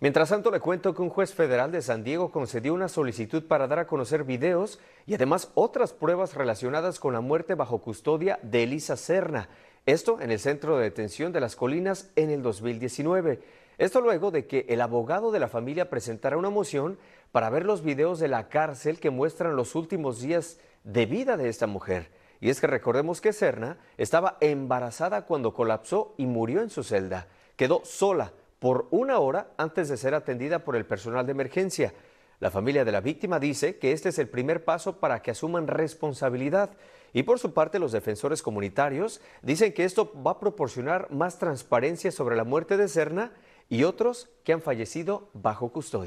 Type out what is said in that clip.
Mientras tanto, le cuento que un juez federal de San Diego concedió una solicitud para dar a conocer videos y además otras pruebas relacionadas con la muerte bajo custodia de Elisa Serna. Esto en el Centro de Detención de las Colinas en el 2019. Esto luego de que el abogado de la familia presentara una moción para ver los videos de la cárcel que muestran los últimos días de vida de esta mujer. Y es que recordemos que Serna estaba embarazada cuando colapsó y murió en su celda. Quedó sola por una hora antes de ser atendida por el personal de emergencia. La familia de la víctima dice que este es el primer paso para que asuman responsabilidad y por su parte los defensores comunitarios dicen que esto va a proporcionar más transparencia sobre la muerte de Serna y otros que han fallecido bajo custodia.